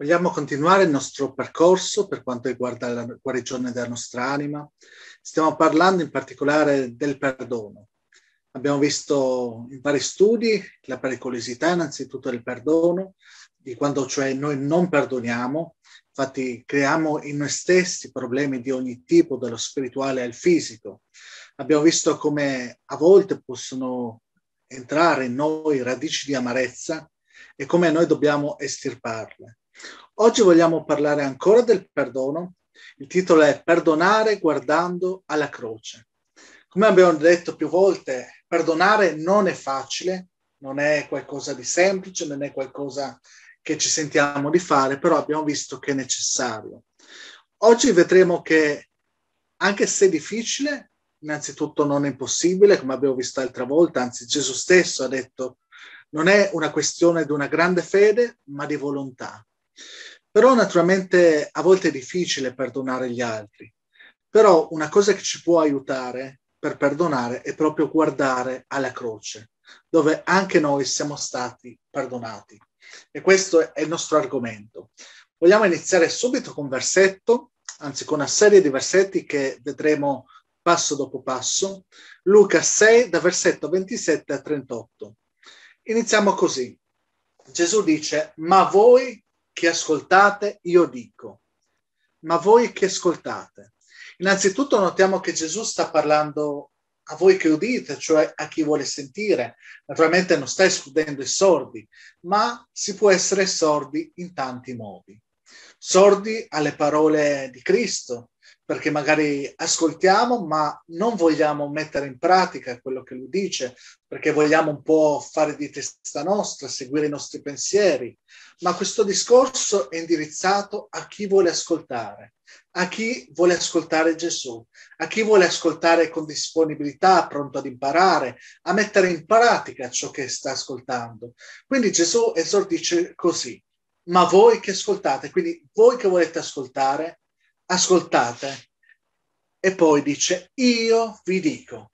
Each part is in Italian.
Vogliamo continuare il nostro percorso per quanto riguarda la guarigione della nostra anima. Stiamo parlando in particolare del perdono. Abbiamo visto in vari studi la pericolosità innanzitutto del perdono, di quando cioè noi non perdoniamo, infatti creiamo in noi stessi problemi di ogni tipo, dallo spirituale al fisico. Abbiamo visto come a volte possono entrare in noi radici di amarezza e come noi dobbiamo estirparle. Oggi vogliamo parlare ancora del perdono. Il titolo è Perdonare guardando alla croce. Come abbiamo detto più volte, perdonare non è facile, non è qualcosa di semplice, non è qualcosa che ci sentiamo di fare, però abbiamo visto che è necessario. Oggi vedremo che anche se difficile, innanzitutto non è impossibile, come abbiamo visto l'altra volta, anzi Gesù stesso ha detto, non è una questione di una grande fede, ma di volontà. Però naturalmente a volte è difficile perdonare gli altri, però una cosa che ci può aiutare per perdonare è proprio guardare alla croce, dove anche noi siamo stati perdonati. E questo è il nostro argomento. Vogliamo iniziare subito con un versetto, anzi con una serie di versetti che vedremo passo dopo passo. Luca 6, da versetto 27 a 38. Iniziamo così. Gesù dice, ma voi che ascoltate, io dico. Ma voi che ascoltate? Innanzitutto notiamo che Gesù sta parlando a voi che udite, cioè a chi vuole sentire. Naturalmente non sta escludendo i sordi, ma si può essere sordi in tanti modi. Sordi alle parole di Cristo, perché magari ascoltiamo ma non vogliamo mettere in pratica quello che lui dice, perché vogliamo un po' fare di testa nostra, seguire i nostri pensieri, ma questo discorso è indirizzato a chi vuole ascoltare, a chi vuole ascoltare Gesù, a chi vuole ascoltare con disponibilità, pronto ad imparare, a mettere in pratica ciò che sta ascoltando. Quindi Gesù esordisce così, ma voi che ascoltate, quindi voi che volete ascoltare, ascoltate e poi dice io vi dico.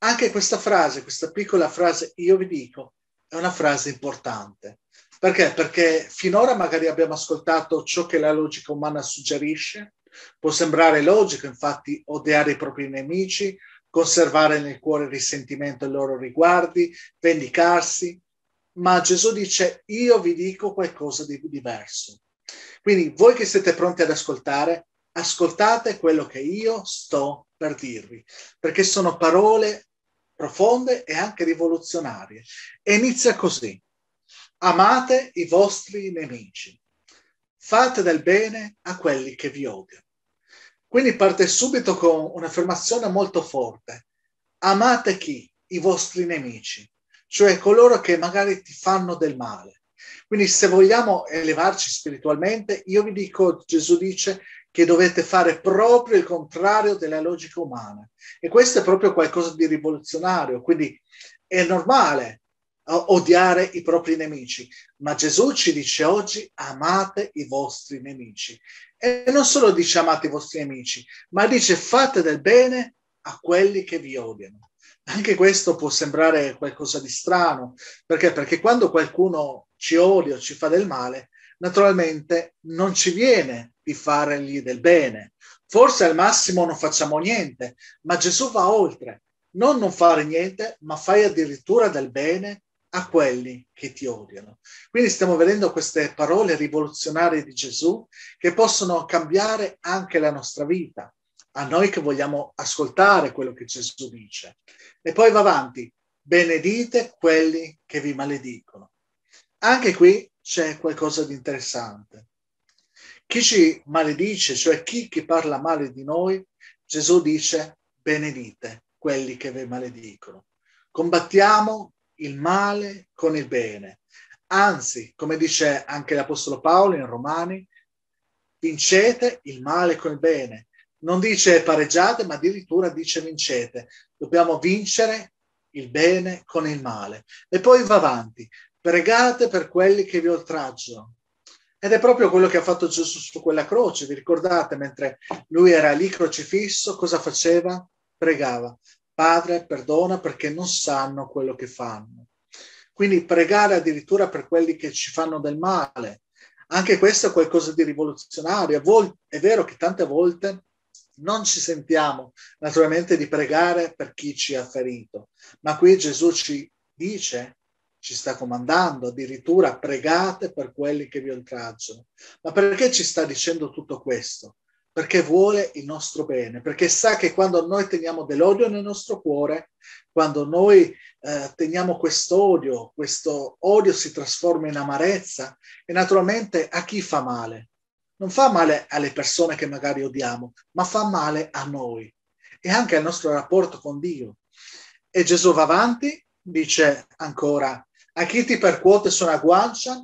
Anche questa frase, questa piccola frase io vi dico, è una frase importante. Perché? Perché finora magari abbiamo ascoltato ciò che la logica umana suggerisce, può sembrare logico infatti odiare i propri nemici, conservare nel cuore il risentimento ai loro riguardi, vendicarsi, ma Gesù dice io vi dico qualcosa di diverso. Quindi voi che siete pronti ad ascoltare, ascoltate quello che io sto per dirvi, perché sono parole profonde e anche rivoluzionarie. E inizia così. Amate i vostri nemici, fate del bene a quelli che vi odiano. Quindi parte subito con un'affermazione molto forte. Amate chi? I vostri nemici, cioè coloro che magari ti fanno del male. Quindi se vogliamo elevarci spiritualmente, io vi dico, Gesù dice, che dovete fare proprio il contrario della logica umana. E questo è proprio qualcosa di rivoluzionario, quindi è normale eh, odiare i propri nemici, ma Gesù ci dice oggi amate i vostri nemici. E non solo dice amate i vostri nemici, ma dice fate del bene a quelli che vi odiano. Anche questo può sembrare qualcosa di strano, perché? Perché quando qualcuno ci odia o ci fa del male, naturalmente non ci viene di fargli del bene. Forse al massimo non facciamo niente, ma Gesù va oltre. Non non fare niente, ma fai addirittura del bene a quelli che ti odiano. Quindi stiamo vedendo queste parole rivoluzionarie di Gesù che possono cambiare anche la nostra vita, a noi che vogliamo ascoltare quello che Gesù dice. E poi va avanti, benedite quelli che vi maledicono. Anche qui c'è qualcosa di interessante. Chi ci maledice, cioè chi che parla male di noi, Gesù dice benedite quelli che vi maledicono. Combattiamo il male con il bene. Anzi, come dice anche l'Apostolo Paolo in Romani, vincete il male con il bene. Non dice pareggiate, ma addirittura dice vincete. Dobbiamo vincere il bene con il male. E poi va avanti. Pregate per quelli che vi oltraggiano. Ed è proprio quello che ha fatto Gesù su quella croce. Vi ricordate, mentre lui era lì crocifisso, cosa faceva? Pregava. Padre, perdona perché non sanno quello che fanno. Quindi pregare addirittura per quelli che ci fanno del male. Anche questo è qualcosa di rivoluzionario. È vero che tante volte non ci sentiamo naturalmente di pregare per chi ci ha ferito, ma qui Gesù ci dice ci sta comandando, addirittura pregate per quelli che vi oltraggiano. Ma perché ci sta dicendo tutto questo? Perché vuole il nostro bene, perché sa che quando noi teniamo dell'odio nel nostro cuore, quando noi eh, teniamo quest'odio, questo odio si trasforma in amarezza e naturalmente a chi fa male? Non fa male alle persone che magari odiamo, ma fa male a noi e anche al nostro rapporto con Dio. E Gesù va avanti dice ancora a chi ti percuote su una guancia,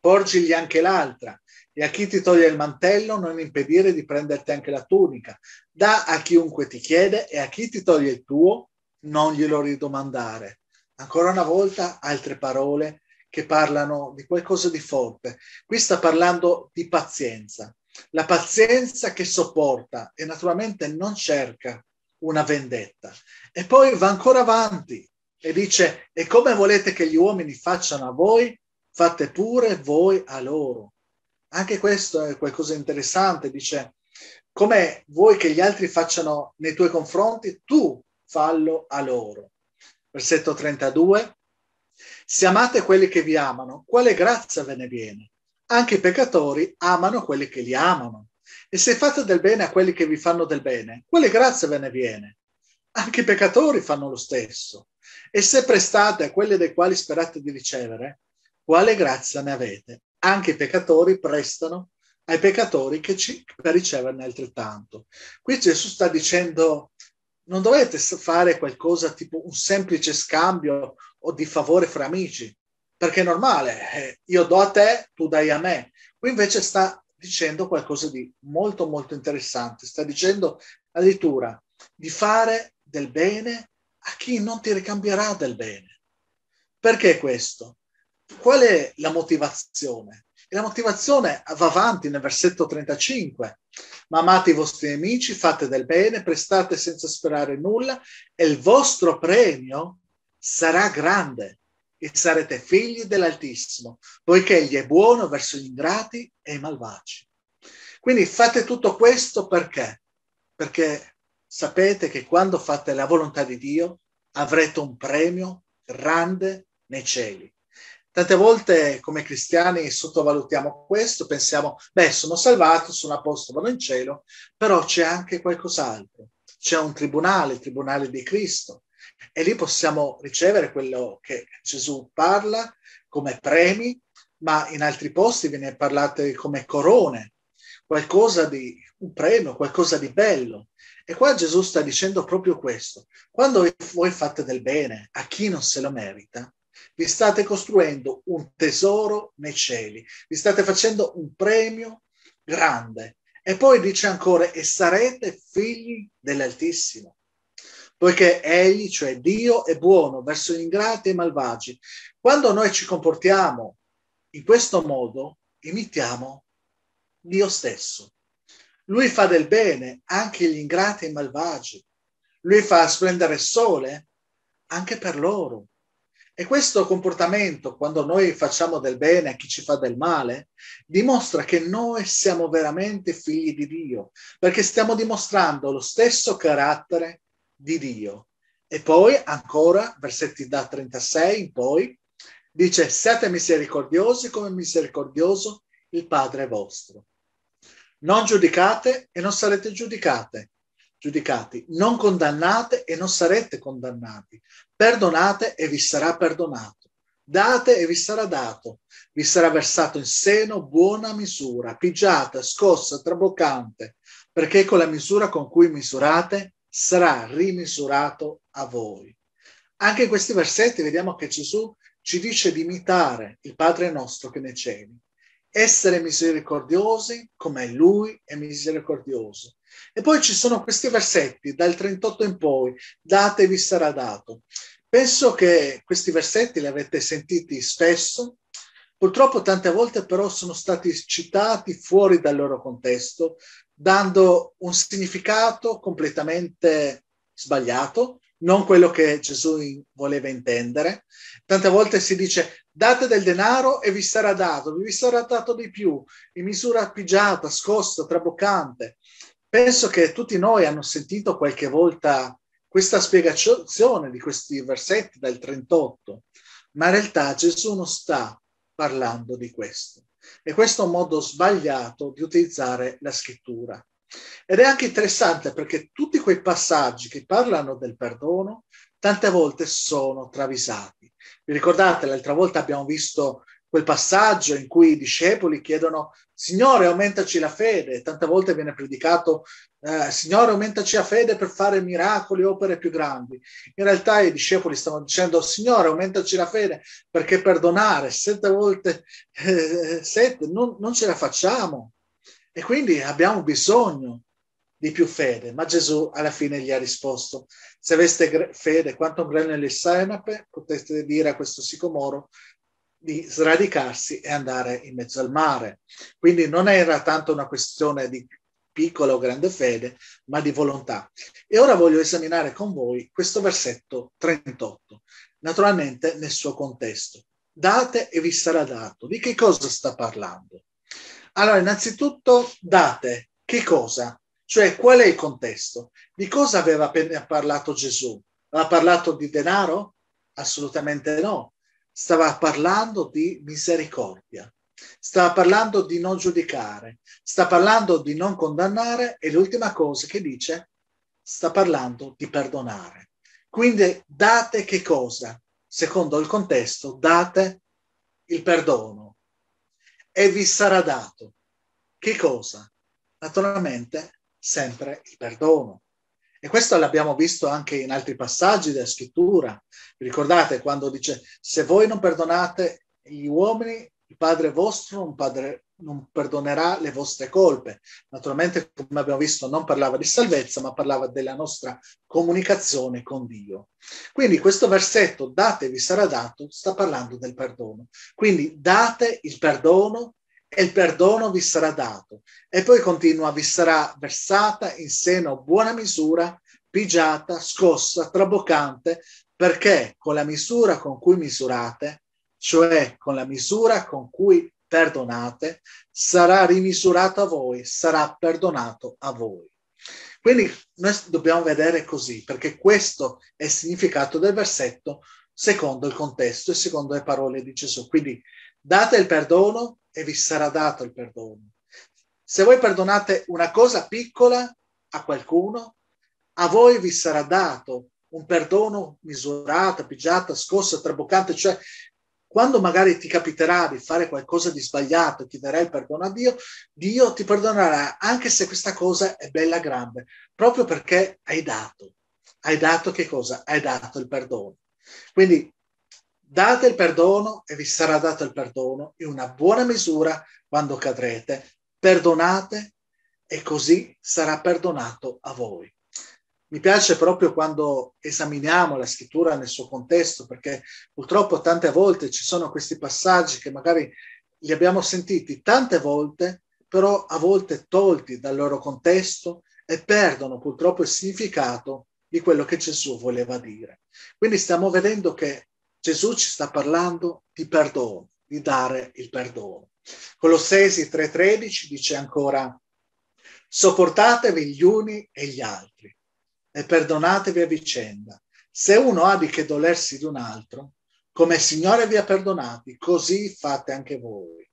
porgigli anche l'altra, e a chi ti toglie il mantello non impedire di prenderti anche la tunica. Da a chiunque ti chiede e a chi ti toglie il tuo non glielo ridomandare. Ancora una volta altre parole che parlano di qualcosa di forte. Qui sta parlando di pazienza, la pazienza che sopporta e naturalmente non cerca una vendetta. E poi va ancora avanti, e dice, e come volete che gli uomini facciano a voi, fate pure voi a loro. Anche questo è qualcosa di interessante, dice, come vuoi che gli altri facciano nei tuoi confronti, tu fallo a loro. Versetto 32, se amate quelli che vi amano, quale grazia ve ne viene? Anche i peccatori amano quelli che li amano. E se fate del bene a quelli che vi fanno del bene, quale grazia ve ne viene? Anche i peccatori fanno lo stesso. E se prestate a quelle dei quali sperate di ricevere, quale grazia ne avete? Anche i peccatori prestano ai peccatori che ci, per riceverne altrettanto. Qui Gesù sta dicendo non dovete fare qualcosa tipo un semplice scambio o di favore fra amici, perché è normale, eh, io do a te, tu dai a me. Qui invece sta dicendo qualcosa di molto molto interessante, sta dicendo addirittura di fare del bene a chi non ti ricambierà del bene. Perché questo? Qual è la motivazione? E la motivazione va avanti nel versetto 35. Ma amate i vostri nemici, fate del bene, prestate senza sperare nulla e il vostro premio sarà grande e sarete figli dell'Altissimo, poiché Egli è buono verso gli ingrati e i malvagi. Quindi fate tutto questo perché? Perché sapete che quando fate la volontà di Dio avrete un premio grande nei cieli. Tante volte come cristiani sottovalutiamo questo, pensiamo, beh, sono salvato, sono a posto, vado in cielo, però c'è anche qualcos'altro. C'è un tribunale, il tribunale di Cristo, e lì possiamo ricevere quello che Gesù parla come premi, ma in altri posti viene parlato come corone, qualcosa di un premio, qualcosa di bello. E qua Gesù sta dicendo proprio questo. Quando voi fate del bene a chi non se lo merita, vi state costruendo un tesoro nei cieli, vi state facendo un premio grande. E poi dice ancora, e sarete figli dell'Altissimo, poiché Egli, cioè Dio, è buono verso gli ingrati e malvagi. Quando noi ci comportiamo in questo modo, imitiamo Dio stesso. Lui fa del bene anche agli ingrati e malvagi. Lui fa splendere il sole anche per loro. E questo comportamento, quando noi facciamo del bene a chi ci fa del male, dimostra che noi siamo veramente figli di Dio, perché stiamo dimostrando lo stesso carattere di Dio. E poi ancora, versetti da 36 in poi, dice, siate misericordiosi come misericordioso il Padre vostro. Non giudicate e non sarete giudicate. giudicati. Non condannate e non sarete condannati. Perdonate e vi sarà perdonato. Date e vi sarà dato. Vi sarà versato in seno buona misura, pigiata, scossa, traboccante, perché con la misura con cui misurate sarà rimisurato a voi. Anche in questi versetti vediamo che Gesù ci dice di imitare il Padre nostro che ne cieli essere misericordiosi come lui è misericordioso. E poi ci sono questi versetti dal 38 in poi, datevi sarà dato. Penso che questi versetti li avete sentiti spesso, purtroppo tante volte però sono stati citati fuori dal loro contesto, dando un significato completamente sbagliato non quello che Gesù voleva intendere. Tante volte si dice date del denaro e vi sarà dato, vi sarà dato di più, in misura pigiata, scossa, traboccante. Penso che tutti noi hanno sentito qualche volta questa spiegazione di questi versetti dal 38, ma in realtà Gesù non sta parlando di questo. E questo è un modo sbagliato di utilizzare la scrittura. Ed è anche interessante perché tutti quei passaggi che parlano del perdono tante volte sono travisati. Vi ricordate, l'altra volta abbiamo visto quel passaggio in cui i discepoli chiedono Signore aumentaci la fede, tante volte viene predicato eh, Signore aumentaci la fede per fare miracoli, opere più grandi. In realtà i discepoli stanno dicendo Signore aumentaci la fede perché perdonare sette volte, eh, sette, non, non ce la facciamo e quindi abbiamo bisogno di più fede, ma Gesù alla fine gli ha risposto, se aveste fede quanto un granello di senape, poteste dire a questo sicomoro di sradicarsi e andare in mezzo al mare. Quindi non era tanto una questione di piccola o grande fede, ma di volontà. E ora voglio esaminare con voi questo versetto 38, naturalmente nel suo contesto. Date e vi sarà dato. Di che cosa sta parlando? Allora, innanzitutto date che cosa, cioè qual è il contesto, di cosa aveva appena parlato Gesù? Aveva parlato di denaro? Assolutamente no, stava parlando di misericordia, stava parlando di non giudicare, sta parlando di non condannare e l'ultima cosa che dice, sta parlando di perdonare. Quindi date che cosa? Secondo il contesto, date il perdono e vi sarà dato. Che cosa? Naturalmente sempre il perdono. E questo l'abbiamo visto anche in altri passaggi della scrittura. ricordate quando dice se voi non perdonate gli uomini, il Padre vostro non, padre, non perdonerà le vostre colpe. Naturalmente, come abbiamo visto, non parlava di salvezza, ma parlava della nostra comunicazione con Dio. Quindi questo versetto, date vi sarà dato, sta parlando del perdono. Quindi date il perdono e il perdono vi sarà dato. E poi continua, vi sarà versata in seno buona misura, pigiata, scossa, traboccante, perché con la misura con cui misurate cioè con la misura con cui perdonate, sarà rimisurato a voi, sarà perdonato a voi. Quindi noi dobbiamo vedere così, perché questo è il significato del versetto secondo il contesto e secondo le parole di Gesù. Quindi date il perdono e vi sarà dato il perdono. Se voi perdonate una cosa piccola a qualcuno, a voi vi sarà dato un perdono misurato, pigiato, scosso, traboccante, cioè quando magari ti capiterà di fare qualcosa di sbagliato e chiederai perdono a Dio, Dio ti perdonerà anche se questa cosa è bella grande, proprio perché hai dato. Hai dato che cosa? Hai dato il perdono. Quindi date il perdono e vi sarà dato il perdono in una buona misura quando cadrete. Perdonate e così sarà perdonato a voi. Mi piace proprio quando esaminiamo la scrittura nel suo contesto, perché purtroppo tante volte ci sono questi passaggi che magari li abbiamo sentiti tante volte, però a volte tolti dal loro contesto e perdono purtroppo il significato di quello che Gesù voleva dire. Quindi stiamo vedendo che Gesù ci sta parlando di perdono, di dare il perdono. Colossesi 3:13 dice ancora, sopportatevi gli uni e gli altri, e perdonatevi a vicenda. Se uno ha di che dolersi di un altro, come il Signore vi ha perdonati, così fate anche voi.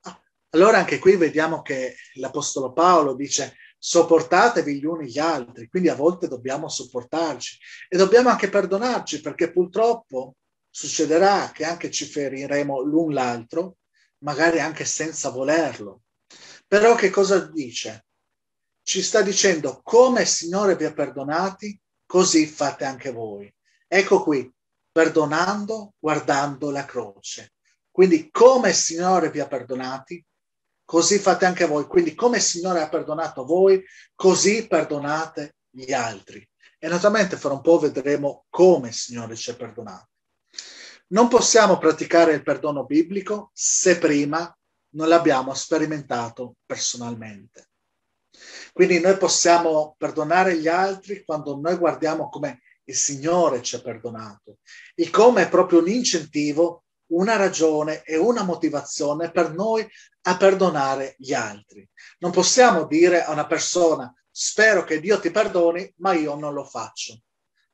Ah, allora anche qui vediamo che l'Apostolo Paolo dice sopportatevi gli uni gli altri, quindi a volte dobbiamo sopportarci e dobbiamo anche perdonarci perché purtroppo succederà che anche ci feriremo l'un l'altro, magari anche senza volerlo. Però che cosa dice? ci sta dicendo come il Signore vi ha perdonati, così fate anche voi. Ecco qui, perdonando, guardando la croce. Quindi come il Signore vi ha perdonati, così fate anche voi. Quindi come il Signore ha perdonato voi, così perdonate gli altri. E naturalmente fra un po' vedremo come il Signore ci ha perdonato. Non possiamo praticare il perdono biblico se prima non l'abbiamo sperimentato personalmente. Quindi noi possiamo perdonare gli altri quando noi guardiamo come il Signore ci ha perdonato. e come è proprio un incentivo, una ragione e una motivazione per noi a perdonare gli altri. Non possiamo dire a una persona spero che Dio ti perdoni, ma io non lo faccio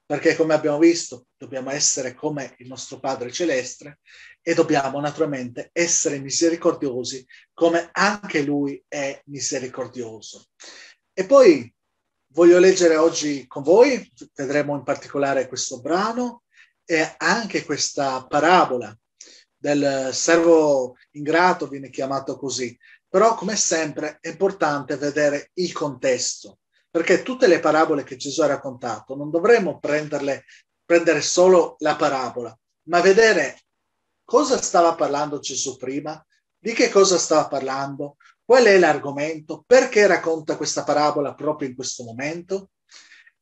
perché come abbiamo visto dobbiamo essere come il nostro Padre Celeste e dobbiamo naturalmente essere misericordiosi come anche Lui è misericordioso. E poi voglio leggere oggi con voi, vedremo in particolare questo brano e anche questa parabola del servo ingrato viene chiamato così, però come sempre è importante vedere il contesto perché tutte le parabole che Gesù ha raccontato non dovremmo prenderle, prendere solo la parabola, ma vedere cosa stava parlando Gesù prima, di che cosa stava parlando, qual è l'argomento, perché racconta questa parabola proprio in questo momento.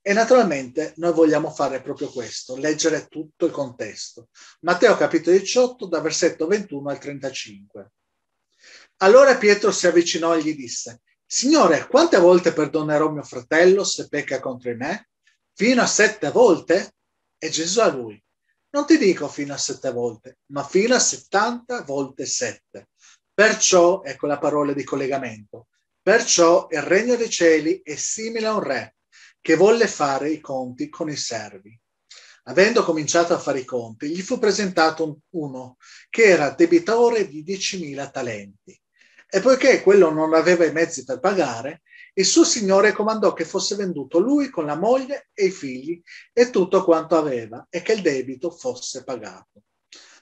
E naturalmente noi vogliamo fare proprio questo, leggere tutto il contesto. Matteo capitolo 18, da versetto 21 al 35. Allora Pietro si avvicinò e gli disse, Signore, quante volte perdonerò mio fratello se pecca contro di me? Fino a sette volte? E Gesù a lui, non ti dico fino a sette volte, ma fino a settanta volte sette. Perciò, ecco la parola di collegamento, perciò il regno dei cieli è simile a un re che volle fare i conti con i servi. Avendo cominciato a fare i conti, gli fu presentato uno che era debitore di diecimila talenti. E poiché quello non aveva i mezzi per pagare, il suo signore comandò che fosse venduto lui con la moglie e i figli e tutto quanto aveva e che il debito fosse pagato.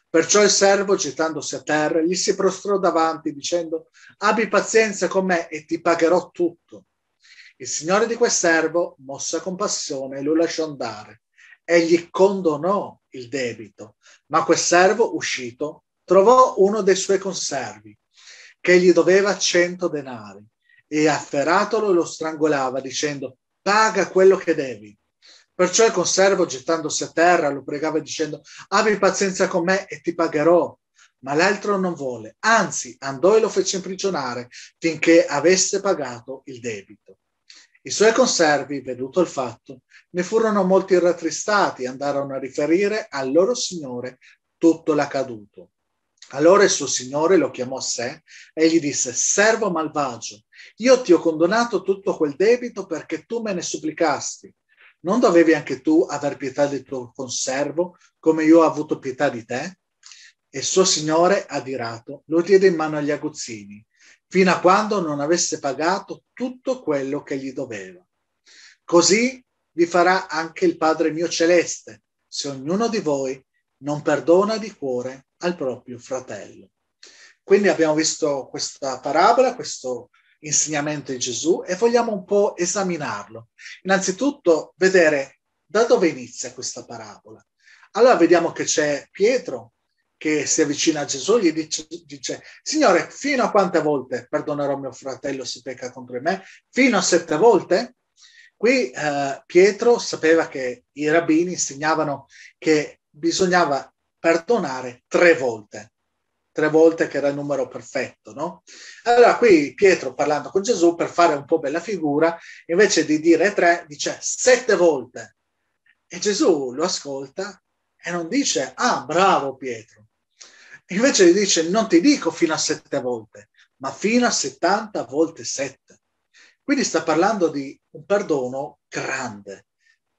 Perciò il servo, gettandosi a terra, gli si prostrò davanti dicendo, abbi pazienza con me e ti pagherò tutto. Il signore di quel servo, mossa a compassione, lo lasciò andare e gli condonò il debito. Ma quel servo, uscito, trovò uno dei suoi conservi che gli doveva cento denari, e afferratolo lo strangolava, dicendo, paga quello che devi. Perciò il conservo, gettandosi a terra, lo pregava dicendo, abbi pazienza con me e ti pagherò. Ma l'altro non volle, anzi andò e lo fece imprigionare finché avesse pagato il debito. I suoi conservi, veduto il fatto, ne furono molti rattristati e andarono a riferire al loro signore tutto l'accaduto. Allora il suo signore lo chiamò a sé e gli disse, servo malvagio, io ti ho condonato tutto quel debito perché tu me ne supplicasti. Non dovevi anche tu aver pietà del tuo conservo come io ho avuto pietà di te? E il suo signore, adirato, lo diede in mano agli aguzzini, fino a quando non avesse pagato tutto quello che gli doveva. Così vi farà anche il Padre mio celeste, se ognuno di voi non perdona di cuore al proprio fratello. Quindi abbiamo visto questa parabola, questo insegnamento di Gesù e vogliamo un po' esaminarlo. Innanzitutto vedere da dove inizia questa parabola. Allora vediamo che c'è Pietro che si avvicina a Gesù e gli dice, dice, Signore, fino a quante volte perdonerò mio fratello se pecca contro me? Fino a sette volte? Qui eh, Pietro sapeva che i rabbini insegnavano che bisognava perdonare tre volte, tre volte che era il numero perfetto, no? Allora qui Pietro parlando con Gesù per fare un po' bella figura, invece di dire tre, dice sette volte. E Gesù lo ascolta e non dice, ah bravo Pietro. Invece gli dice, non ti dico fino a sette volte, ma fino a settanta volte sette. Quindi sta parlando di un perdono grande.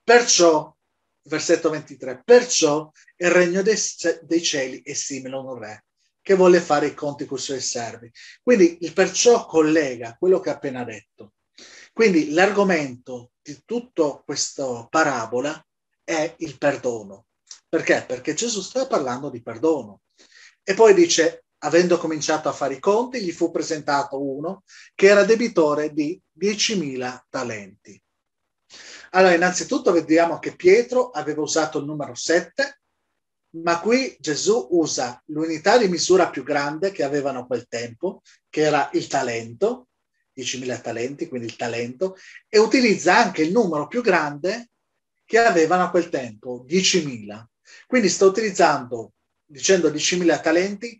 Perciò versetto 23, perciò il regno dei, cioè, dei cieli è simile a un re che vuole fare i conti con i suoi servi. Quindi il perciò collega quello che ha appena detto. Quindi l'argomento di tutta questa parabola è il perdono. Perché? Perché Gesù stava parlando di perdono. E poi dice, avendo cominciato a fare i conti, gli fu presentato uno che era debitore di 10.000 talenti. Allora, innanzitutto vediamo che Pietro aveva usato il numero 7, ma qui Gesù usa l'unità di misura più grande che avevano a quel tempo, che era il talento, 10.000 talenti, quindi il talento, e utilizza anche il numero più grande che avevano a quel tempo, 10.000. Quindi sta utilizzando, dicendo 10.000 talenti,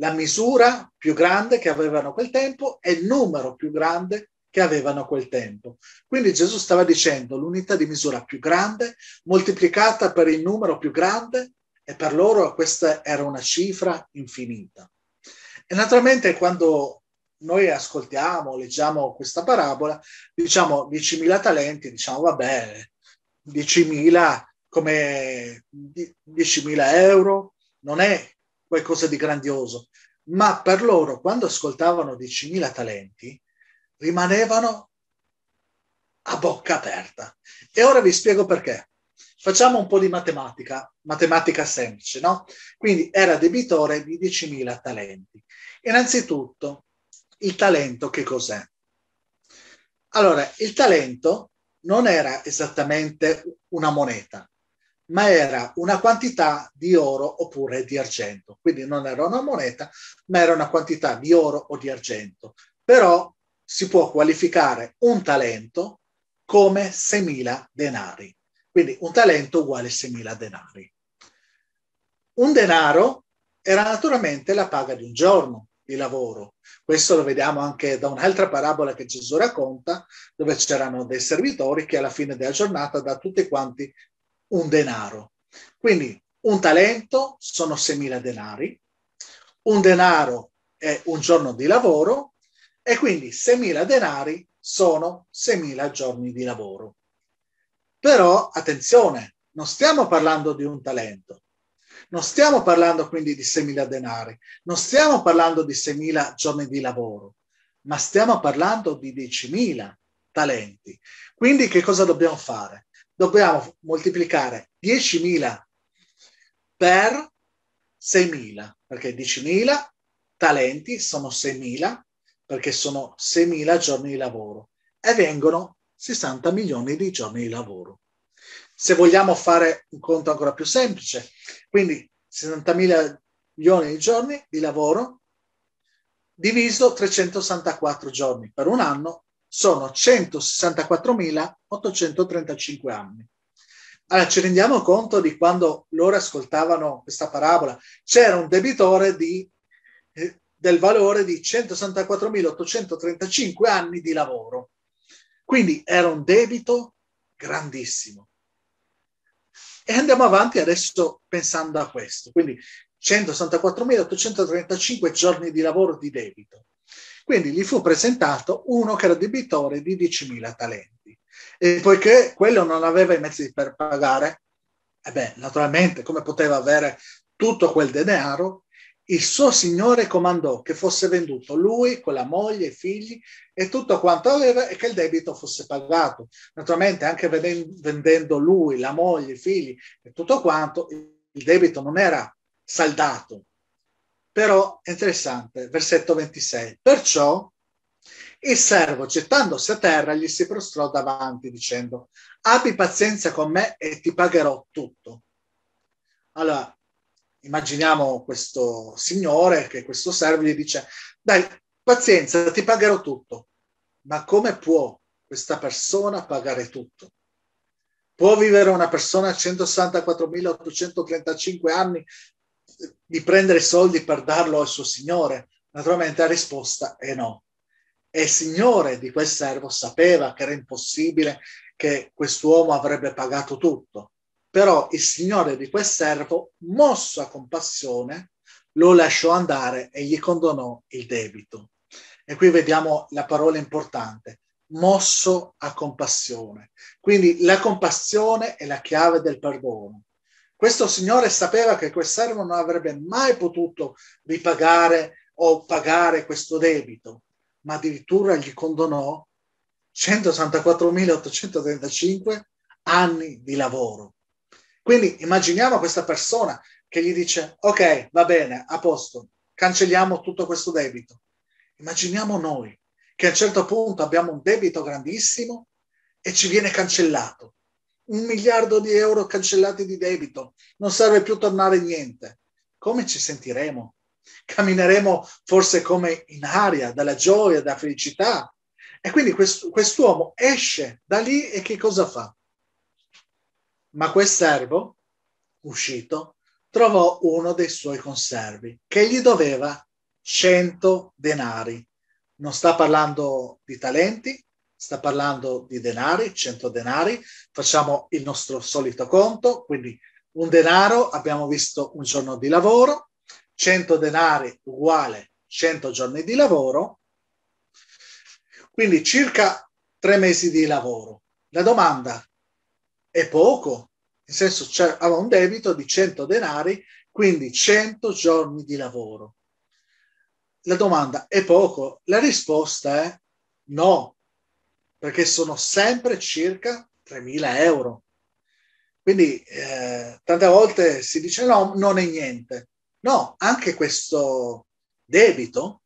la misura più grande che avevano a quel tempo e il numero più grande che che avevano a quel tempo. Quindi Gesù stava dicendo l'unità di misura più grande, moltiplicata per il numero più grande, e per loro questa era una cifra infinita. E naturalmente quando noi ascoltiamo, leggiamo questa parabola, diciamo 10.000 talenti, diciamo vabbè, 10.000 come 10.000 euro, non è qualcosa di grandioso, ma per loro quando ascoltavano 10.000 talenti, rimanevano a bocca aperta. E ora vi spiego perché. Facciamo un po' di matematica, matematica semplice, no? Quindi era debitore di 10.000 talenti. Innanzitutto, il talento che cos'è? Allora, il talento non era esattamente una moneta, ma era una quantità di oro oppure di argento. Quindi non era una moneta, ma era una quantità di oro o di argento. Però si può qualificare un talento come 6.000 denari. Quindi un talento uguale 6.000 denari. Un denaro era naturalmente la paga di un giorno di lavoro. Questo lo vediamo anche da un'altra parabola che Gesù racconta, dove c'erano dei servitori che alla fine della giornata da tutti quanti un denaro. Quindi un talento sono 6.000 denari, un denaro è un giorno di lavoro e quindi 6.000 denari sono 6.000 giorni di lavoro. Però attenzione, non stiamo parlando di un talento, non stiamo parlando quindi di 6.000 denari, non stiamo parlando di 6.000 giorni di lavoro, ma stiamo parlando di 10.000 talenti. Quindi che cosa dobbiamo fare? Dobbiamo moltiplicare 10.000 per 6.000, perché 10.000 talenti sono 6.000 perché sono 6.000 giorni di lavoro e vengono 60 milioni di giorni di lavoro. Se vogliamo fare un conto ancora più semplice, quindi 60.000 milioni di giorni di lavoro diviso 364 giorni per un anno sono 164.835 anni. Allora, ci rendiamo conto di quando loro ascoltavano questa parabola. C'era un debitore di eh, del valore di 164.835 anni di lavoro. Quindi era un debito grandissimo. E andiamo avanti adesso pensando a questo. Quindi 164.835 giorni di lavoro di debito. Quindi gli fu presentato uno che era debitore di 10.000 talenti. E poiché quello non aveva i mezzi per pagare, e eh beh, naturalmente come poteva avere tutto quel denaro, il suo signore comandò che fosse venduto lui con la moglie, i figli e tutto quanto aveva e che il debito fosse pagato. Naturalmente anche vendendo lui, la moglie, i figli e tutto quanto, il debito non era saldato. Però è interessante, versetto 26. Perciò il servo, gettandosi a terra, gli si prostrò davanti dicendo, abbi pazienza con me e ti pagherò tutto. Allora, immaginiamo questo signore che questo servo gli dice, dai, pazienza, ti pagherò tutto. Ma come può questa persona pagare tutto? Può vivere una persona a 164.835 anni eh, di prendere i soldi per darlo al suo signore? Naturalmente la risposta è no. E il signore di quel servo sapeva che era impossibile che quest'uomo avrebbe pagato tutto. Però il signore di quel servo, mosso a compassione, lo lasciò andare e gli condonò il debito. E qui vediamo la parola importante, mosso a compassione. Quindi la compassione è la chiave del perdono. Questo signore sapeva che quel servo non avrebbe mai potuto ripagare o pagare questo debito, ma addirittura gli condonò 164.835 anni di lavoro. Quindi immaginiamo questa persona che gli dice, ok, va bene, a posto, cancelliamo tutto questo debito. Immaginiamo noi che a un certo punto abbiamo un debito grandissimo e ci viene cancellato. Un miliardo di euro cancellati di debito, non serve più tornare niente. Come ci sentiremo? Cammineremo forse come in aria, dalla gioia, dalla felicità. E quindi quest'uomo esce da lì e che cosa fa? ma quel servo, uscito, trovò uno dei suoi conservi che gli doveva 100 denari. Non sta parlando di talenti, sta parlando di denari, 100 denari. Facciamo il nostro solito conto, quindi un denaro abbiamo visto un giorno di lavoro, 100 denari uguale 100 giorni di lavoro, quindi circa tre mesi di lavoro. La domanda è poco, nel senso cioè, aveva un debito di 100 denari, quindi 100 giorni di lavoro. La domanda è poco? La risposta è no, perché sono sempre circa 3.000 euro. Quindi eh, tante volte si dice no, non è niente. No, anche questo debito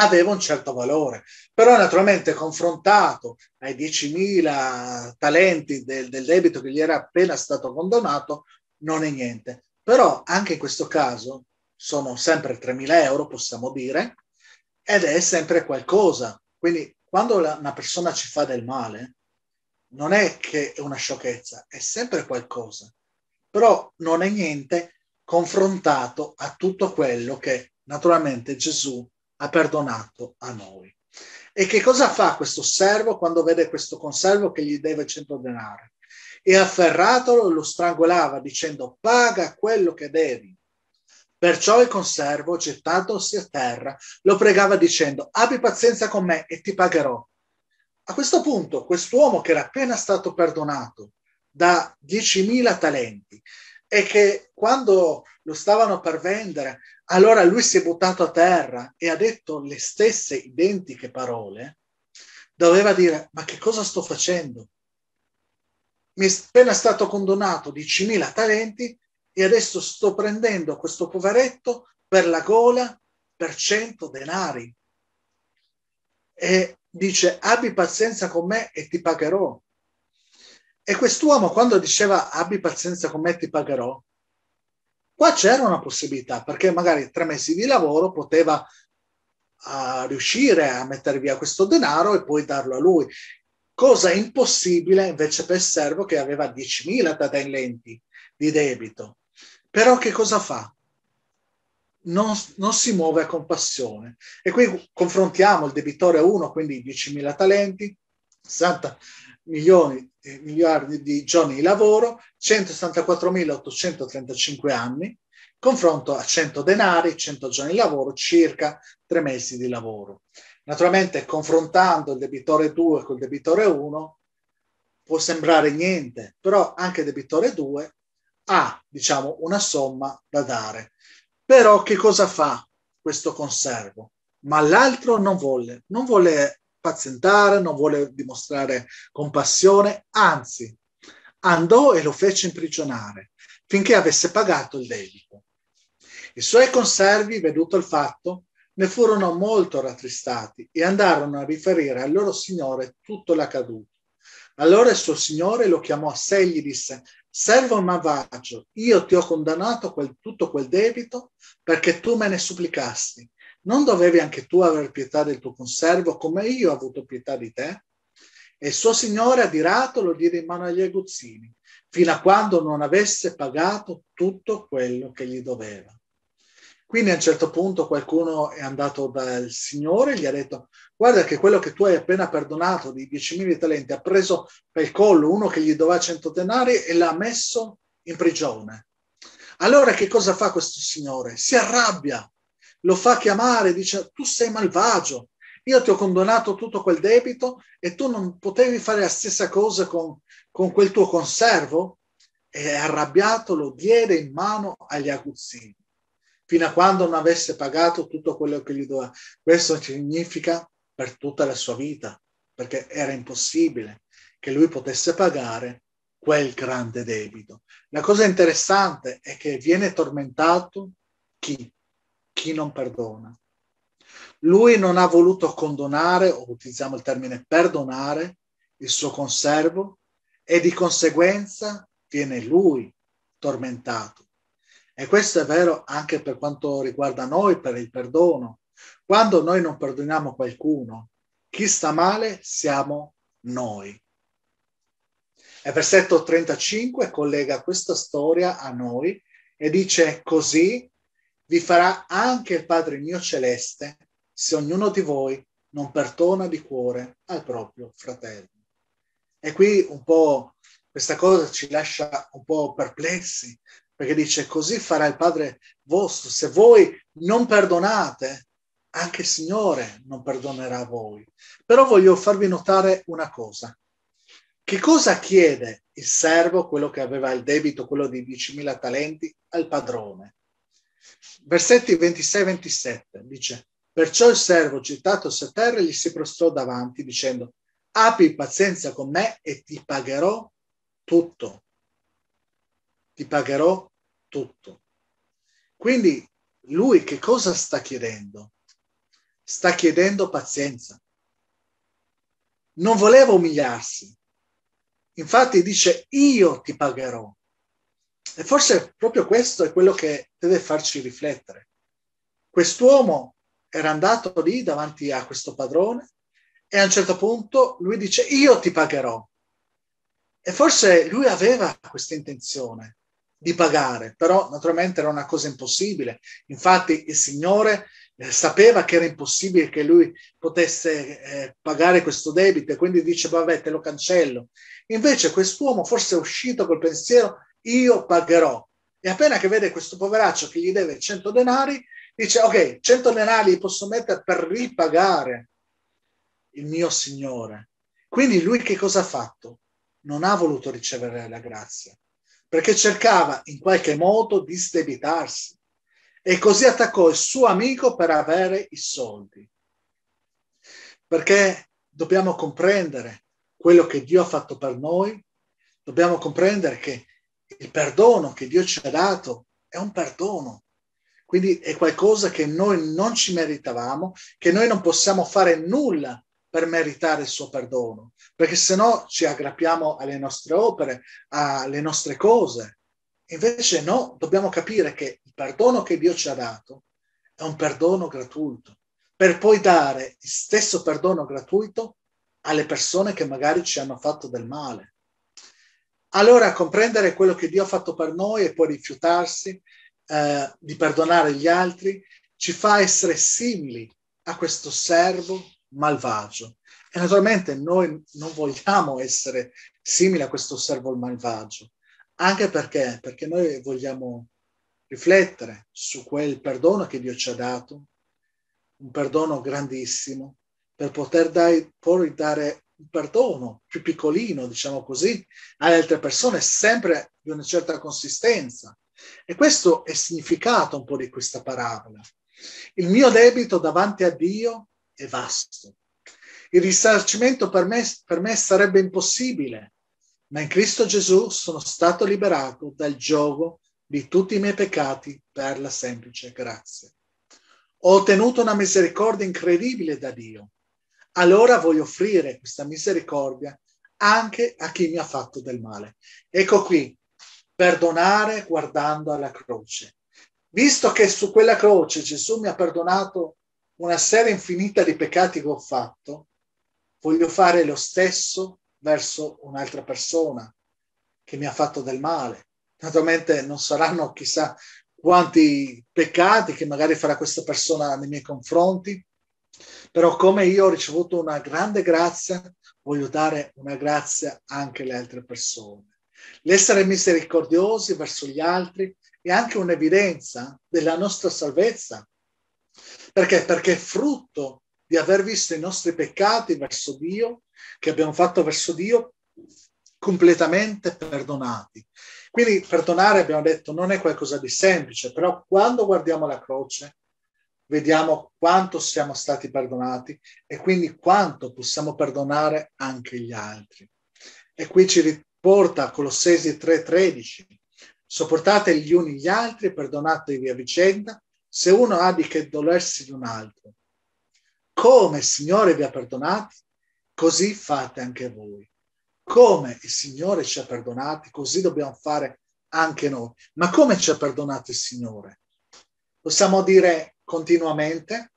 aveva un certo valore, però naturalmente confrontato ai 10.000 talenti del, del debito che gli era appena stato condonato, non è niente. Però anche in questo caso sono sempre 3.000 euro, possiamo dire, ed è sempre qualcosa. Quindi quando la, una persona ci fa del male, non è che è una sciocchezza, è sempre qualcosa. Però non è niente confrontato a tutto quello che naturalmente Gesù ha perdonato a noi. E che cosa fa questo servo quando vede questo conservo che gli deve 100 denari? E afferratolo lo strangolava dicendo paga quello che devi. Perciò il conservo, gettandosi a terra, lo pregava dicendo abbi pazienza con me e ti pagherò. A questo punto, quest'uomo che era appena stato perdonato da 10.000 talenti e che quando lo stavano per vendere allora lui si è buttato a terra e ha detto le stesse identiche parole, doveva dire ma che cosa sto facendo? Mi è appena stato condonato 10.000 talenti e adesso sto prendendo questo poveretto per la gola per 100 denari. E dice abbi pazienza con me e ti pagherò. E quest'uomo quando diceva abbi pazienza con me e ti pagherò, Qua c'era una possibilità perché magari tre mesi di lavoro poteva uh, riuscire a mettere via questo denaro e poi darlo a lui. Cosa impossibile invece per Servo che aveva 10.000 lenti di debito. Però che cosa fa? Non, non, si muove a compassione. E qui confrontiamo il debitore 1, quindi 10.000 talenti, 60 milioni e miliardi di giorni di lavoro, 164.835 anni, confronto a 100 denari, 100 giorni di lavoro, circa 3 mesi di lavoro. Naturalmente confrontando il debitore 2 col debitore 1 può sembrare niente, però anche il debitore 2 ha, diciamo, una somma da dare. Però che cosa fa questo conservo? Ma l'altro non vuole, non vuole impazientare, non vuole dimostrare compassione, anzi andò e lo fece imprigionare finché avesse pagato il debito. I suoi conservi, veduto il fatto, ne furono molto rattristati e andarono a riferire al loro signore tutto l'accaduto. Allora il suo signore lo chiamò a sé e gli disse, servo malvagio, io ti ho condannato quel, tutto quel debito perché tu me ne supplicasti non dovevi anche tu aver pietà del tuo conservo come io ho avuto pietà di te? E il suo signore adirato lo diede in mano agli aguzzini, fino a quando non avesse pagato tutto quello che gli doveva. Quindi a un certo punto qualcuno è andato dal Signore e gli ha detto guarda che quello che tu hai appena perdonato di 10.000 talenti ha preso per collo uno che gli doveva 100 denari e l'ha messo in prigione. Allora che cosa fa questo Signore? Si arrabbia lo fa chiamare, dice tu sei malvagio, io ti ho condonato tutto quel debito e tu non potevi fare la stessa cosa con, con quel tuo conservo? E arrabbiato lo diede in mano agli aguzzini, fino a quando non avesse pagato tutto quello che gli doveva. Questo significa per tutta la sua vita, perché era impossibile che lui potesse pagare quel grande debito. La cosa interessante è che viene tormentato chi? chi non perdona. Lui non ha voluto condonare, o utilizziamo il termine perdonare, il suo conservo e di conseguenza viene lui tormentato. E questo è vero anche per quanto riguarda noi, per il perdono. Quando noi non perdoniamo qualcuno, chi sta male siamo noi. E versetto 35 collega questa storia a noi e dice così vi farà anche il Padre mio celeste se ognuno di voi non perdona di cuore al proprio fratello. E qui un po' questa cosa ci lascia un po' perplessi, perché dice così farà il Padre vostro, se voi non perdonate, anche il Signore non perdonerà a voi. Però voglio farvi notare una cosa. Che cosa chiede il servo, quello che aveva il debito, quello di 10.000 talenti, al padrone? Versetti 26-27 dice, perciò il servo, gettato a terra, gli si prostrò davanti dicendo, abbi pazienza con me e ti pagherò tutto. Ti pagherò tutto. Quindi lui che cosa sta chiedendo? Sta chiedendo pazienza. Non voleva umiliarsi. Infatti dice, io ti pagherò. E forse proprio questo è quello che deve farci riflettere. Quest'uomo era andato lì davanti a questo padrone e a un certo punto lui dice io ti pagherò. E forse lui aveva questa intenzione di pagare, però naturalmente era una cosa impossibile. Infatti il Signore eh, sapeva che era impossibile che lui potesse eh, pagare questo debito e quindi dice vabbè te lo cancello. Invece quest'uomo forse è uscito col pensiero io pagherò. E appena che vede questo poveraccio che gli deve 100 denari, dice, ok, 100 denari li posso mettere per ripagare il mio Signore. Quindi lui che cosa ha fatto? Non ha voluto ricevere la grazia, perché cercava in qualche modo di sdebitarsi. E così attaccò il suo amico per avere i soldi. Perché dobbiamo comprendere quello che Dio ha fatto per noi, dobbiamo comprendere che il perdono che Dio ci ha dato è un perdono. Quindi è qualcosa che noi non ci meritavamo, che noi non possiamo fare nulla per meritare il suo perdono, perché se no ci aggrappiamo alle nostre opere, alle nostre cose. Invece no, dobbiamo capire che il perdono che Dio ci ha dato è un perdono gratuito, per poi dare il stesso perdono gratuito alle persone che magari ci hanno fatto del male. Allora comprendere quello che Dio ha fatto per noi e poi rifiutarsi eh, di perdonare gli altri ci fa essere simili a questo servo malvagio. E naturalmente noi non vogliamo essere simili a questo servo malvagio, anche perché, perché noi vogliamo riflettere su quel perdono che Dio ci ha dato, un perdono grandissimo, per poter dai, poi dare un perdono più piccolino, diciamo così, alle altre persone, sempre di una certa consistenza. E questo è il significato un po' di questa parabola. Il mio debito davanti a Dio è vasto. Il risarcimento per me, per me sarebbe impossibile, ma in Cristo Gesù sono stato liberato dal gioco di tutti i miei peccati per la semplice grazia. Ho ottenuto una misericordia incredibile da Dio allora voglio offrire questa misericordia anche a chi mi ha fatto del male. Ecco qui, perdonare guardando alla croce. Visto che su quella croce Gesù mi ha perdonato una serie infinita di peccati che ho fatto, voglio fare lo stesso verso un'altra persona che mi ha fatto del male. Naturalmente non saranno chissà quanti peccati che magari farà questa persona nei miei confronti, però come io ho ricevuto una grande grazia, voglio dare una grazia anche alle altre persone. L'essere misericordiosi verso gli altri è anche un'evidenza della nostra salvezza. Perché? Perché è frutto di aver visto i nostri peccati verso Dio, che abbiamo fatto verso Dio, completamente perdonati. Quindi perdonare, abbiamo detto, non è qualcosa di semplice, però quando guardiamo la croce vediamo quanto siamo stati perdonati e quindi quanto possiamo perdonare anche gli altri. E qui ci riporta Colossesi 3:13, sopportate gli uni gli altri e perdonatevi a vicenda se uno ha di che dolersi di un altro. Come il Signore vi ha perdonati, così fate anche voi. Come il Signore ci ha perdonati, così dobbiamo fare anche noi. Ma come ci ha perdonato il Signore? Possiamo dire continuamente,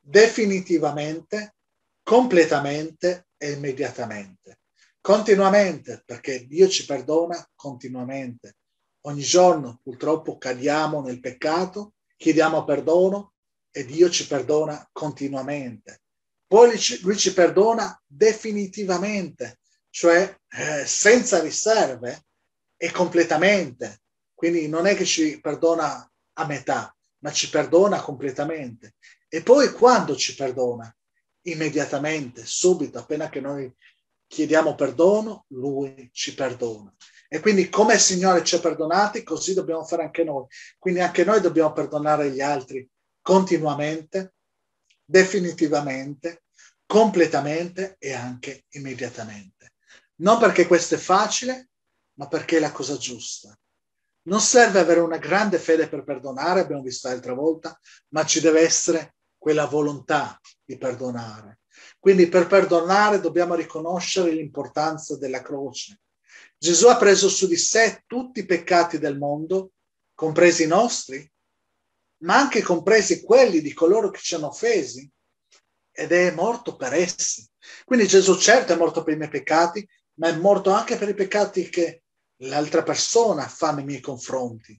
definitivamente, completamente e immediatamente. Continuamente, perché Dio ci perdona continuamente. Ogni giorno purtroppo cadiamo nel peccato, chiediamo perdono e Dio ci perdona continuamente. Poi lui ci perdona definitivamente, cioè eh, senza riserve e completamente. Quindi non è che ci perdona a metà, ma ci perdona completamente. E poi quando ci perdona? Immediatamente, subito, appena che noi chiediamo perdono, lui ci perdona. E quindi come il Signore ci ha perdonati, così dobbiamo fare anche noi. Quindi anche noi dobbiamo perdonare gli altri continuamente, definitivamente, completamente e anche immediatamente. Non perché questo è facile, ma perché è la cosa giusta. Non serve avere una grande fede per perdonare, abbiamo visto l'altra volta, ma ci deve essere quella volontà di perdonare. Quindi per perdonare dobbiamo riconoscere l'importanza della croce. Gesù ha preso su di sé tutti i peccati del mondo, compresi i nostri, ma anche compresi quelli di coloro che ci hanno offesi, ed è morto per essi. Quindi Gesù certo è morto per i miei peccati, ma è morto anche per i peccati che l'altra persona fa nei miei confronti.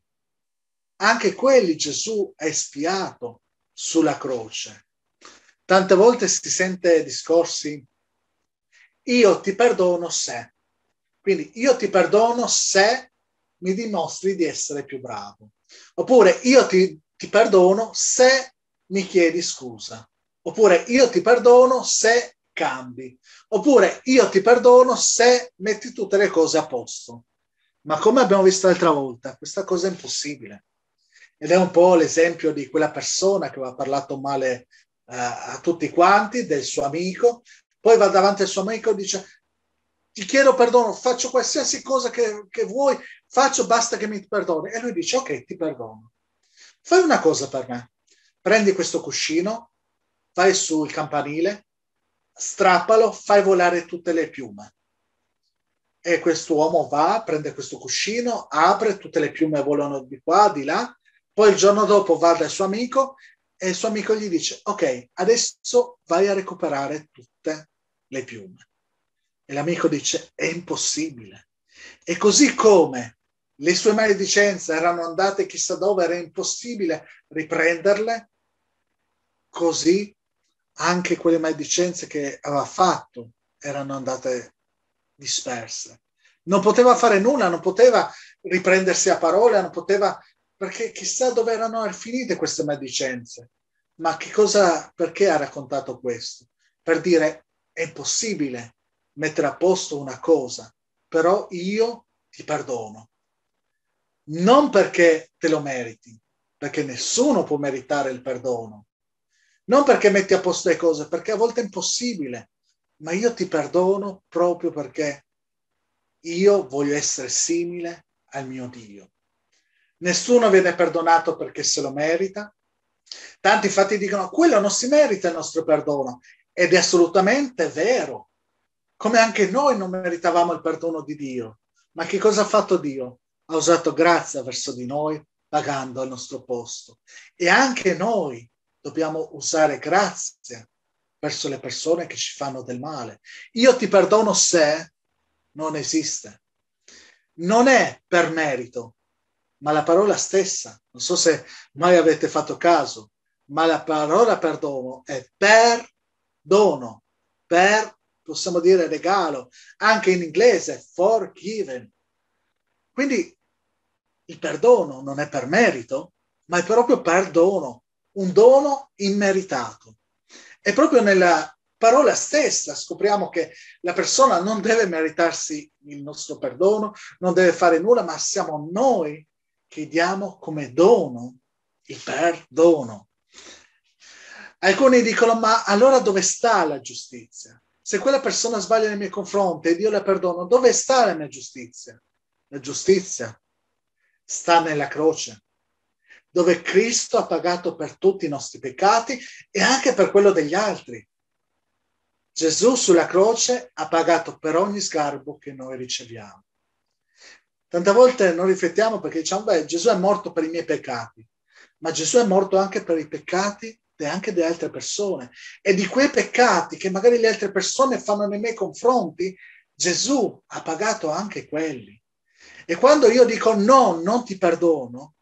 Anche quelli Gesù ha espiato sulla croce. Tante volte si sente discorsi, io ti perdono se. Quindi io ti perdono se mi dimostri di essere più bravo. Oppure io ti, ti perdono se mi chiedi scusa. Oppure io ti perdono se cambi. Oppure io ti perdono se metti tutte le cose a posto. Ma come abbiamo visto l'altra volta, questa cosa è impossibile. Ed è un po' l'esempio di quella persona che aveva parlato male uh, a tutti quanti, del suo amico, poi va davanti al suo amico e dice ti chiedo perdono, faccio qualsiasi cosa che, che vuoi, faccio, basta che mi perdoni. E lui dice ok, ti perdono. Fai una cosa per me, prendi questo cuscino, vai sul campanile, strappalo, fai volare tutte le piume e quest'uomo va, prende questo cuscino, apre, tutte le piume volano di qua, di là, poi il giorno dopo va dal suo amico e il suo amico gli dice, ok, adesso vai a recuperare tutte le piume. E l'amico dice, è impossibile. E così come le sue maledicenze erano andate chissà dove, era impossibile riprenderle, così anche quelle maledicenze che aveva fatto erano andate disperse. Non poteva fare nulla, non poteva riprendersi a parole, non poteva, perché chissà dove erano finite queste maldicenze. Ma che cosa, perché ha raccontato questo? Per dire è possibile mettere a posto una cosa, però io ti perdono. Non perché te lo meriti, perché nessuno può meritare il perdono. Non perché metti a posto le cose, perché a volte è impossibile ma io ti perdono proprio perché io voglio essere simile al mio Dio. Nessuno viene perdonato perché se lo merita. Tanti infatti dicono, quello non si merita il nostro perdono ed è assolutamente vero, come anche noi non meritavamo il perdono di Dio. Ma che cosa ha fatto Dio? Ha usato grazia verso di noi pagando al nostro posto. E anche noi dobbiamo usare grazia verso le persone che ci fanno del male. Io ti perdono se non esiste. Non è per merito, ma la parola stessa. Non so se mai avete fatto caso, ma la parola perdono è per dono, per, possiamo dire, regalo, anche in inglese, forgiven. Quindi il perdono non è per merito, ma è proprio per dono, un dono immeritato. E proprio nella parola stessa scopriamo che la persona non deve meritarsi il nostro perdono, non deve fare nulla, ma siamo noi che diamo come dono il perdono. Alcuni dicono, ma allora dove sta la giustizia? Se quella persona sbaglia nei miei confronti e io la perdono, dove sta la mia giustizia? La giustizia sta nella croce dove Cristo ha pagato per tutti i nostri peccati e anche per quello degli altri. Gesù sulla croce ha pagato per ogni sgarbo che noi riceviamo. Tante volte non riflettiamo perché diciamo, beh, Gesù è morto per i miei peccati, ma Gesù è morto anche per i peccati e anche delle altre persone. E di quei peccati che magari le altre persone fanno nei miei confronti, Gesù ha pagato anche quelli. E quando io dico no, non ti perdono,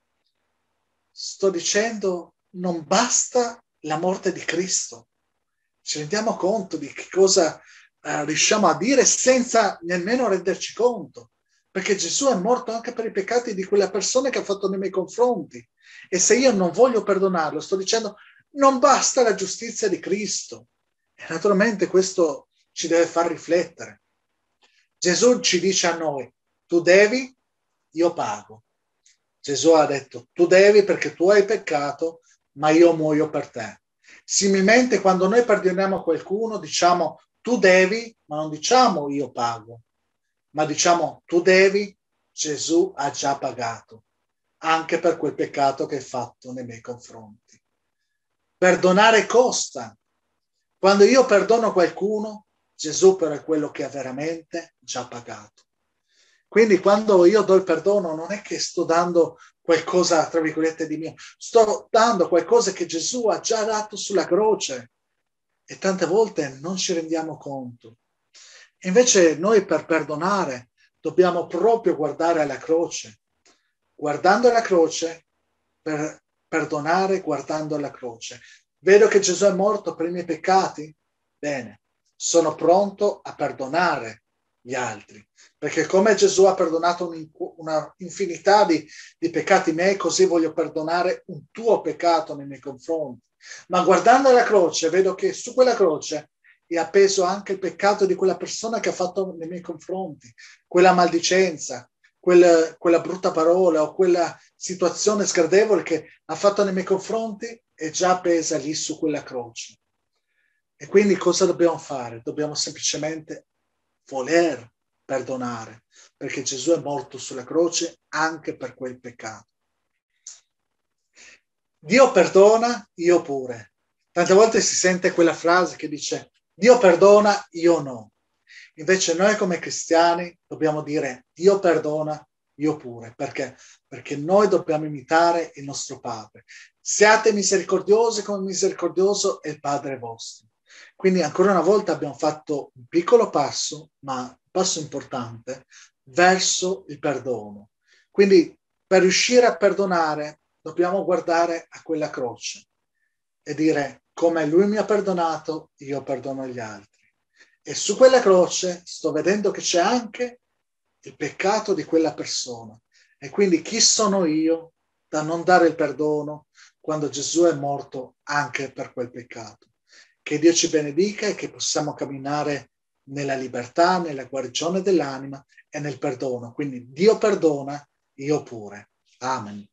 sto dicendo non basta la morte di Cristo. Ci rendiamo conto di che cosa eh, riusciamo a dire senza nemmeno renderci conto, perché Gesù è morto anche per i peccati di quella persona che ha fatto nei miei confronti. E se io non voglio perdonarlo, sto dicendo non basta la giustizia di Cristo. E naturalmente questo ci deve far riflettere. Gesù ci dice a noi, tu devi, io pago. Gesù ha detto, tu devi perché tu hai peccato, ma io muoio per te. Similmente quando noi perdoniamo qualcuno diciamo tu devi, ma non diciamo io pago, ma diciamo tu devi, Gesù ha già pagato, anche per quel peccato che hai fatto nei miei confronti. Perdonare costa. Quando io perdono qualcuno, Gesù per quello che ha veramente già pagato. Quindi quando io do il perdono non è che sto dando qualcosa, tra virgolette, di mio, sto dando qualcosa che Gesù ha già dato sulla croce e tante volte non ci rendiamo conto. Invece noi per perdonare dobbiamo proprio guardare alla croce. Guardando la croce, per perdonare guardando la croce. Vedo che Gesù è morto per i miei peccati? Bene, sono pronto a perdonare gli altri. Perché come Gesù ha perdonato un'infinità di, di, peccati miei, così voglio perdonare un tuo peccato nei miei confronti. Ma guardando la croce, vedo che su quella croce è appeso anche il peccato di quella persona che ha fatto nei miei confronti, quella maldicenza, quella, quella brutta parola o quella situazione sgradevole che ha fatto nei miei confronti è già appesa lì su quella croce. E quindi cosa dobbiamo fare? Dobbiamo semplicemente voler perdonare, perché Gesù è morto sulla croce anche per quel peccato. Dio perdona, io pure. Tante volte si sente quella frase che dice Dio perdona, io no. Invece noi come cristiani dobbiamo dire Dio perdona, io pure. Perché? Perché noi dobbiamo imitare il nostro Padre. Siate misericordiosi come misericordioso è il Padre vostro. Quindi ancora una volta abbiamo fatto un piccolo passo, ma un passo importante, verso il perdono. Quindi per riuscire a perdonare dobbiamo guardare a quella croce e dire come lui mi ha perdonato, io perdono gli altri. E su quella croce sto vedendo che c'è anche il peccato di quella persona. E quindi chi sono io da non dare il perdono quando Gesù è morto anche per quel peccato? Che Dio ci benedica e che possiamo camminare nella libertà, nella guarigione dell'anima e nel perdono. Quindi Dio perdona, io pure. Amen.